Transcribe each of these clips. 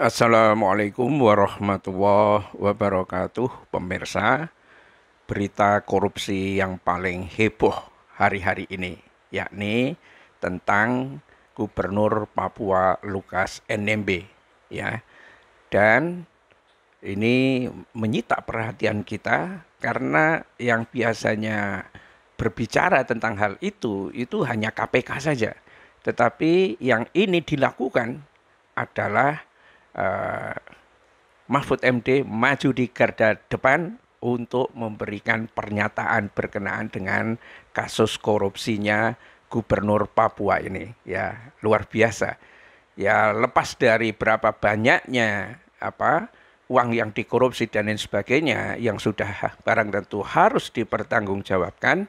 Assalamualaikum warahmatullahi wabarakatuh, pemirsa. Berita korupsi yang paling heboh hari-hari ini, yakni tentang Gubernur Papua Lukas NMB, ya. Dan ini menyita perhatian kita karena yang biasanya berbicara tentang hal itu itu hanya KPK saja. Tetapi yang ini dilakukan adalah Eh, Mahfud MD maju di garda depan untuk memberikan pernyataan berkenaan dengan kasus korupsinya Gubernur Papua ini. Ya, luar biasa. Ya, lepas dari berapa banyaknya apa uang yang dikorupsi dan lain sebagainya yang sudah barang tentu harus dipertanggungjawabkan,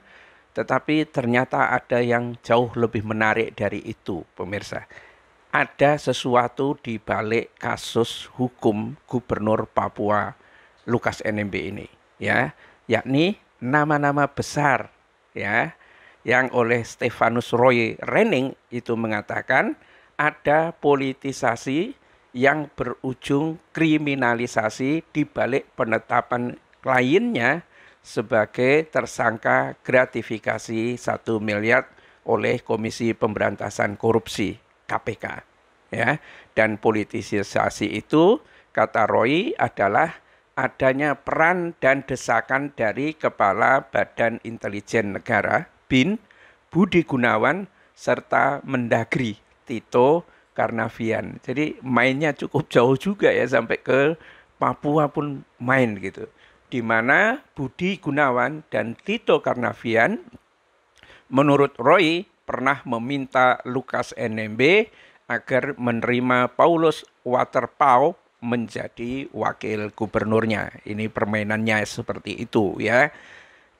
tetapi ternyata ada yang jauh lebih menarik dari itu, pemirsa ada sesuatu di balik kasus hukum Gubernur Papua Lukas NMB ini ya yakni nama-nama besar ya yang oleh Stefanus Roy Renning itu mengatakan ada politisasi yang berujung kriminalisasi di balik penetapan kliennya sebagai tersangka gratifikasi satu miliar oleh Komisi Pemberantasan Korupsi KPK ya dan politisasi itu kata Roy adalah adanya peran dan desakan dari kepala Badan Intelijen Negara BIN Budi Gunawan serta Mendagri Tito Karnavian. Jadi mainnya cukup jauh juga ya sampai ke Papua pun main gitu. Di mana Budi Gunawan dan Tito Karnavian menurut Roy pernah meminta Lukas NMB agar menerima Paulus Waterpau menjadi wakil gubernurnya. Ini permainannya seperti itu ya.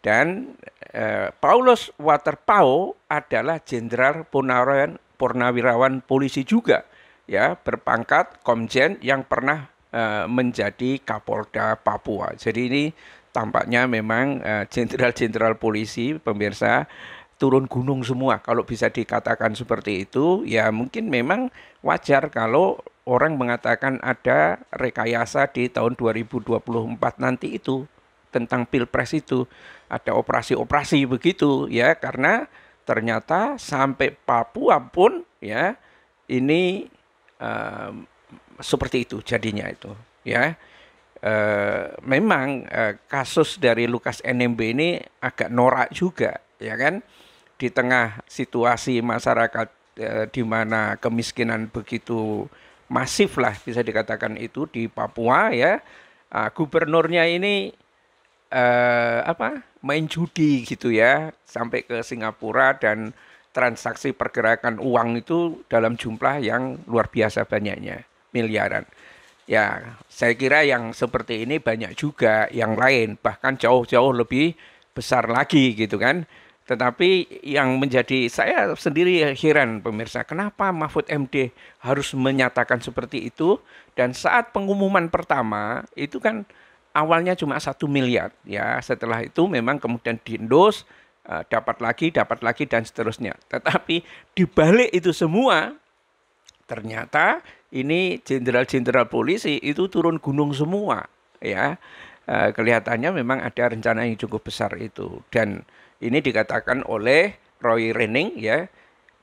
Dan eh, Paulus Waterpau adalah jenderal purnawirawan, purnawirawan polisi juga ya, berpangkat komjen yang pernah eh, menjadi Kapolda Papua. Jadi ini tampaknya memang eh, jenderal-jenderal eh, polisi pemirsa turun gunung semua kalau bisa dikatakan seperti itu ya mungkin memang wajar kalau orang mengatakan ada rekayasa di tahun 2024 nanti itu tentang pilpres itu ada operasi-operasi begitu ya karena ternyata sampai Papua pun ya ini um, seperti itu jadinya itu ya Uh, memang uh, kasus dari Lukas NMB ini agak norak juga, ya kan? di tengah situasi masyarakat e, di mana kemiskinan begitu masif lah bisa dikatakan itu di Papua ya uh, gubernurnya ini eh, apa main judi gitu ya sampai ke Singapura dan transaksi pergerakan uang itu dalam jumlah yang luar biasa banyaknya miliaran ya saya kira yang seperti ini banyak juga yang lain bahkan jauh-jauh lebih besar lagi gitu kan tetapi yang menjadi saya sendiri heran pemirsa, kenapa Mahfud MD harus menyatakan seperti itu? Dan saat pengumuman pertama itu kan awalnya cuma satu miliar ya. Setelah itu memang kemudian diendos eh, dapat lagi, dapat lagi dan seterusnya. Tetapi dibalik itu semua ternyata ini jenderal-jenderal polisi itu turun gunung semua ya. Eh, kelihatannya memang ada rencana yang cukup besar itu dan ini dikatakan oleh Roy Renning ya.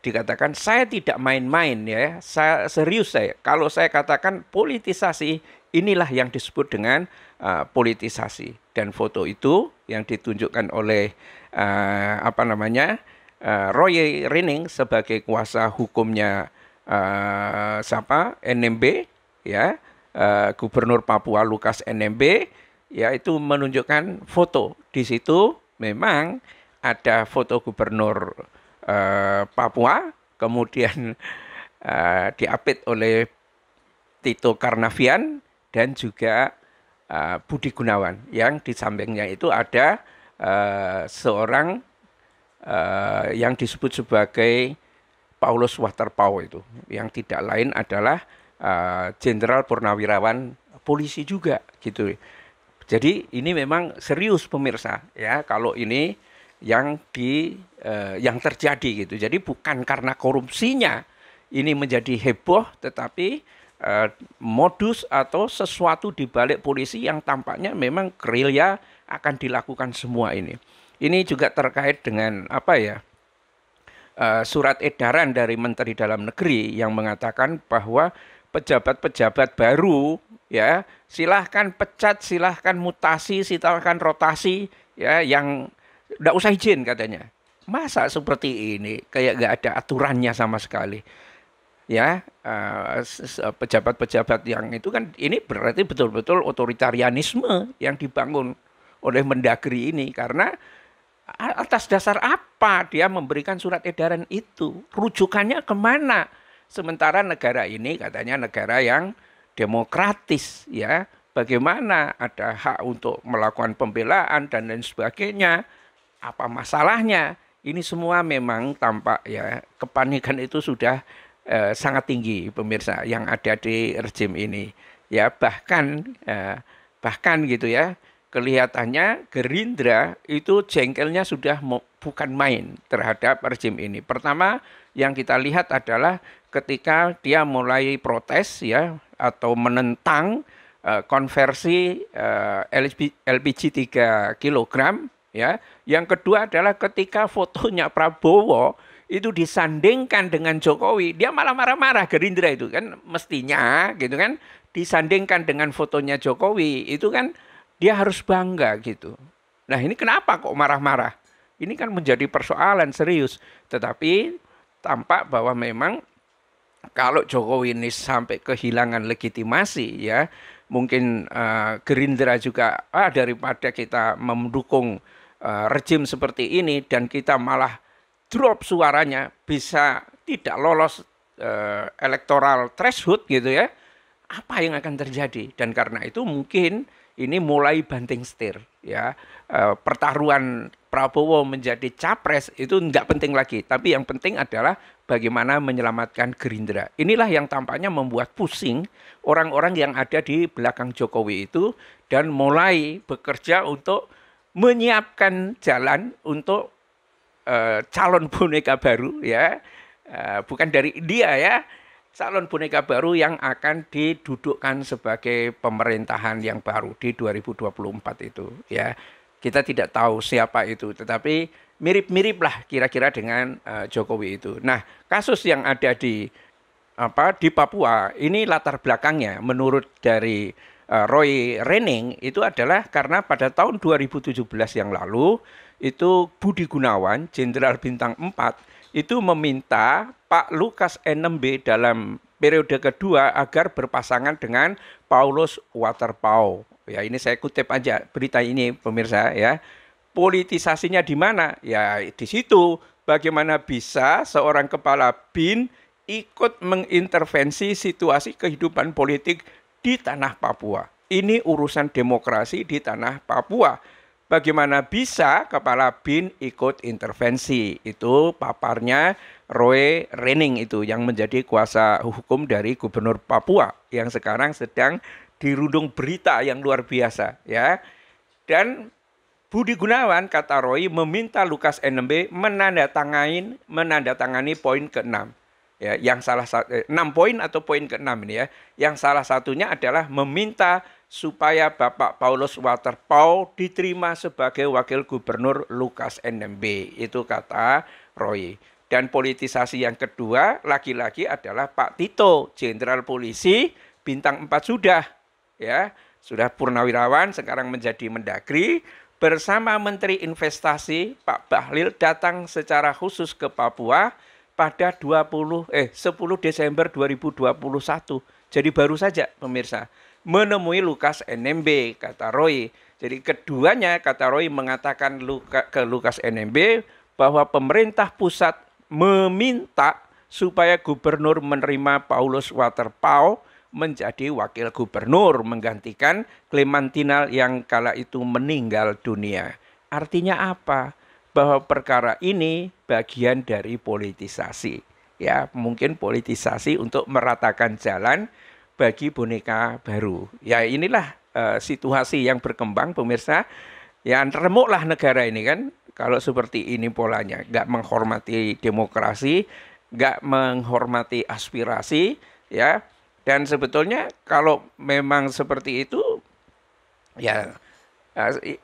Dikatakan saya tidak main-main ya. Saya serius saya. Kalau saya katakan politisasi inilah yang disebut dengan uh, politisasi dan foto itu yang ditunjukkan oleh uh, apa namanya? Uh, Roy Renning sebagai kuasa hukumnya uh, siapa? NMB ya. Uh, Gubernur Papua Lukas NMB yaitu menunjukkan foto di situ memang ada foto gubernur uh, Papua, kemudian uh, diapit oleh Tito Karnavian dan juga uh, Budi Gunawan. Yang di sampingnya itu ada uh, seorang uh, yang disebut sebagai Paulus Waterpau itu, yang tidak lain adalah Jenderal uh, Purnawirawan polisi juga gitu. Jadi ini memang serius pemirsa ya kalau ini yang di eh, yang terjadi gitu. Jadi bukan karena korupsinya ini menjadi heboh tetapi eh, modus atau sesuatu di balik polisi yang tampaknya memang gerilya akan dilakukan semua ini. Ini juga terkait dengan apa ya? Eh, surat edaran dari Menteri Dalam Negeri yang mengatakan bahwa pejabat-pejabat baru ya silahkan pecat silahkan mutasi silahkan rotasi ya yang tidak usah izin katanya. Masa seperti ini kayak gak ada aturannya sama sekali. Ya, eh, eh, pejabat-pejabat yang itu kan ini berarti betul-betul otoritarianisme yang dibangun oleh Mendagri ini karena atas dasar apa dia memberikan surat edaran itu? Rujukannya kemana? Sementara negara ini katanya negara yang demokratis ya, bagaimana ada hak untuk melakukan pembelaan dan lain sebagainya apa masalahnya ini semua memang tampak ya kepanikan itu sudah eh, sangat tinggi pemirsa yang ada di rezim ini ya bahkan eh, bahkan gitu ya kelihatannya Gerindra itu jengkelnya sudah bukan main terhadap rezim ini pertama yang kita lihat adalah ketika dia mulai protes ya atau menentang eh, konversi eh, LPG 3 kilogram Ya, yang kedua adalah ketika fotonya Prabowo itu disandingkan dengan Jokowi, dia malah marah-marah Gerindra itu kan mestinya gitu kan disandingkan dengan fotonya Jokowi itu kan dia harus bangga gitu. Nah, ini kenapa kok marah-marah? Ini kan menjadi persoalan serius. Tetapi tampak bahwa memang kalau Jokowi ini sampai kehilangan legitimasi ya mungkin uh, Gerindra juga ah, daripada kita mendukung Eh, rejim seperti ini dan kita malah drop suaranya bisa tidak lolos uh, eh, elektoral threshold gitu ya apa yang akan terjadi dan karena itu mungkin ini mulai banting setir ya uh, pertaruhan Prabowo menjadi capres itu nggak penting lagi tapi yang penting adalah bagaimana menyelamatkan Gerindra inilah yang tampaknya membuat pusing orang-orang yang ada di belakang Jokowi itu dan mulai bekerja untuk menyiapkan jalan untuk uh, calon boneka baru ya uh, bukan dari India ya calon boneka baru yang akan didudukkan sebagai pemerintahan yang baru di 2024 itu ya kita tidak tahu siapa itu tetapi mirip-mirip lah kira-kira dengan uh, Jokowi itu nah kasus yang ada di apa di Papua ini latar belakangnya menurut dari Eh, Roy Renning itu adalah karena pada tahun 2017 yang lalu itu Budi Gunawan, Jenderal Bintang 4, itu meminta Pak Lukas NMB dalam periode kedua agar berpasangan dengan Paulus Waterpau. Ya ini saya kutip aja berita ini pemirsa ya. Politisasinya di mana? Ya di situ. Bagaimana bisa seorang kepala BIN ikut mengintervensi situasi kehidupan politik di tanah Papua. Ini urusan demokrasi di tanah Papua. Bagaimana bisa kepala BIN ikut intervensi? Itu paparnya Roy Rening itu yang menjadi kuasa hukum dari Gubernur Papua yang sekarang sedang dirundung berita yang luar biasa ya. Dan Budi Gunawan kata Roy meminta Lukas NMB menandatangani menandatangani poin keenam Ya, yang salah satu eh, enam poin atau poin ke keenam ini ya. Yang salah satunya adalah meminta supaya Bapak Paulus Waterpau diterima sebagai wakil gubernur Lukas NMB. Itu kata Roy. Dan politisasi yang kedua lagi-lagi adalah Pak Tito, jenderal polisi bintang empat sudah ya, sudah purnawirawan sekarang menjadi Mendagri bersama Menteri Investasi Pak Bahlil datang secara khusus ke Papua pada 20 eh 10 Desember 2021. Jadi baru saja pemirsa menemui Lukas NMB kata Roy. Jadi keduanya kata Roy mengatakan Luka, ke Lukas NMB bahwa pemerintah pusat meminta supaya gubernur menerima Paulus Waterpau menjadi wakil gubernur menggantikan Clementinal yang kala itu meninggal dunia. Artinya apa? bahwa perkara ini bagian dari politisasi. Ya, mungkin politisasi untuk meratakan jalan bagi boneka baru. Ya, inilah e, situasi yang berkembang pemirsa. Ya, remuklah negara ini kan kalau seperti ini polanya, nggak menghormati demokrasi, nggak menghormati aspirasi, ya. Dan sebetulnya kalau memang seperti itu, ya eh,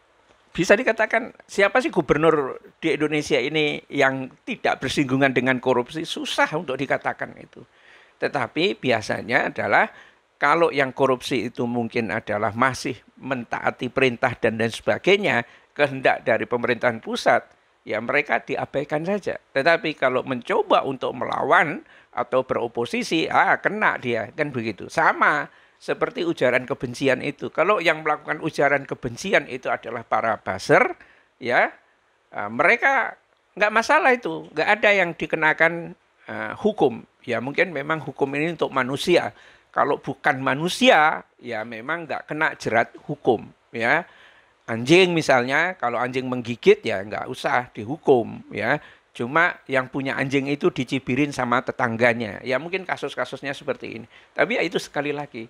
bisa dikatakan siapa sih gubernur di Indonesia ini yang tidak bersinggungan dengan korupsi susah untuk dikatakan itu. Tetapi biasanya adalah kalau yang korupsi itu mungkin adalah masih mentaati perintah dan dan sebagainya, kehendak dari pemerintahan pusat, ya mereka diabaikan saja. Tetapi kalau mencoba untuk melawan atau beroposisi, ah kena dia, kan begitu. Sama seperti ujaran kebencian itu. Kalau yang melakukan ujaran kebencian itu adalah para baser, ya eh, mereka nggak masalah itu, nggak ada yang dikenakan uh, hukum. Ya mungkin memang hukum ini untuk manusia. Kalau bukan manusia, ya memang nggak kena jerat hukum, ya. Anjing misalnya, kalau anjing menggigit ya nggak usah dihukum, ya. Cuma yang punya anjing itu dicibirin sama tetangganya. Ya mungkin kasus-kasusnya seperti ini. Tapi ya itu sekali lagi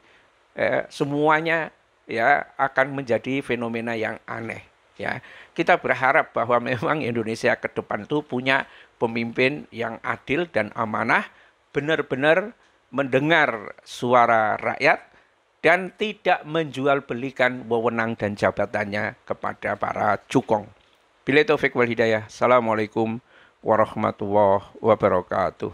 eh, semuanya ya akan menjadi fenomena yang aneh. Ya kita berharap bahwa memang Indonesia ke depan itu punya pemimpin yang adil dan amanah, benar-benar mendengar suara rakyat dan tidak menjual belikan wewenang dan jabatannya kepada para cukong. Bila Taufik wal Hidayah. Assalamualaikum warahmatullahi wabarakatuh.